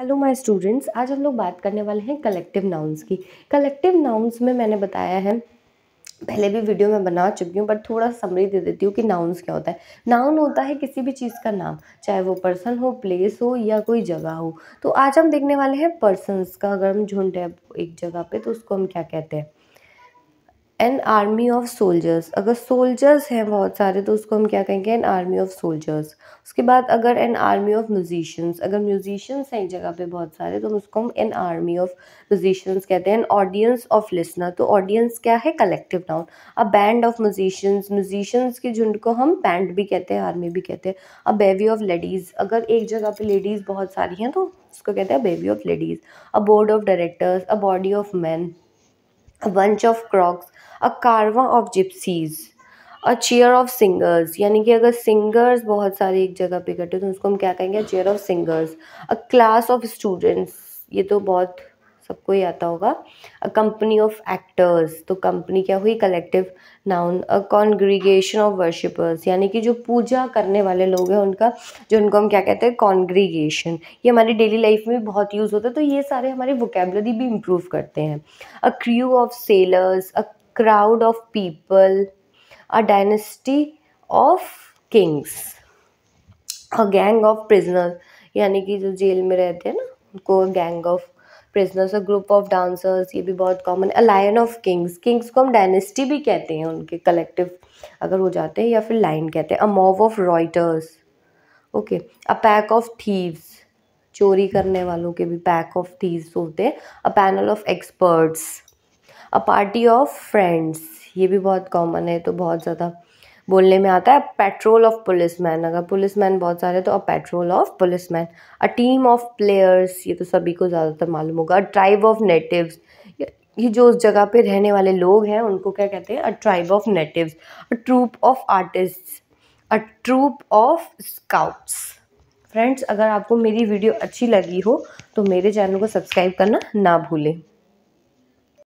hello my students आज हम लोग बात करने वाले हैं कलेक्टिव नाउन्स की कलेक्टिव नाउन्स में मैंने बताया है पहले भी वीडियो में बना चुकी हूँ बट थोड़ा समरी दे देती हूँ कि नाउन्स क्या होता है नाउन होता है किसी भी चीज़ का नाम चाहे वो पर्सन हो प्लेस हो या कोई जगह हो तो आज हम देखने वाले हैं पर्सनस का अगर हम झुंड है एक जगह पर तो उसको हम क्या कहते हैं एन आर्मी ऑफ सोल्जर्स अगर सोल्जर्स हैं बहुत सारे तो उसको हम क्या कहेंगे एन आर्मी ऑफ सोल्जर्स उसके बाद अगर एन आर्मी ऑफ म्यूजिशियंस अगर म्यूजिशंस हैं एक जगह पे बहुत सारे तो उसको हम एन आर्मी ऑफ म्यूजिशियंस कहते हैं एन ऑडियंस ऑफ लिसनर तो ऑडियंस क्या है collective noun a band of musicians musicians के झुंड को हम बैंड भी कहते हैं आर्मी भी कहते हैं अ बेबी ऑफ लेडीज़ अगर एक जगह पर लेडीज़ बहुत सारी हैं तो उसको कहते हैं bevy of ladies a board of directors a body of man a bunch of crocs, a carva of gypsies, a choir of singers यानी कि अगर सिंगर्स बहुत सारे एक जगह पे इकट्ठे तो उसको हम क्या कहेंगे choir of singers a class of students ये तो बहुत सबको ही आता होगा अ कंपनी ऑफ एक्टर्स तो कंपनी क्या हुई collective noun a congregation of worshippers यानी कि जो पूजा करने वाले लोग हैं उनका जो उनको हम क्या कहते हैं कॉन्ग्रीगेशन ये हमारी डेली लाइफ में भी बहुत यूज़ होता है तो ये सारे हमारे वोकेबलरी भी इम्प्रूव करते हैं a crew of sailors a crowd of people a dynasty of kings a gang of prisoner यानी कि जो जेल में रहते हैं ना उनको gang of prisoners a group of dancers ये भी बहुत कॉमन है लाइन ऑफ किंग्स किंग्स को हम डायनेस्टी भी कहते हैं उनके कलेक्टिव अगर हो जाते हैं या फिर लाइन कहते हैं a mob of rioters okay a pack of thieves चोरी करने वालों के भी पैक ऑफ थीव्स होते हैं a panel of experts a party of friends ये भी बहुत कॉमन है तो बहुत ज़्यादा बोलने में आता है पेट्रोल ऑफ पुलिस मैन अगर पुलिस मैन बहुत सारे तो a patrol of policeman a team of players ये तो सभी को ज़्यादातर मालूम होगा अ ट्राइब ऑफ नेटिव्स ये जो उस जगह पे रहने वाले लोग हैं उनको क्या कहते हैं a tribe of natives a troupe of artist a troupe of scouts friends अगर आपको मेरी वीडियो अच्छी लगी हो तो मेरे चैनल को सब्सक्राइब करना ना भूलें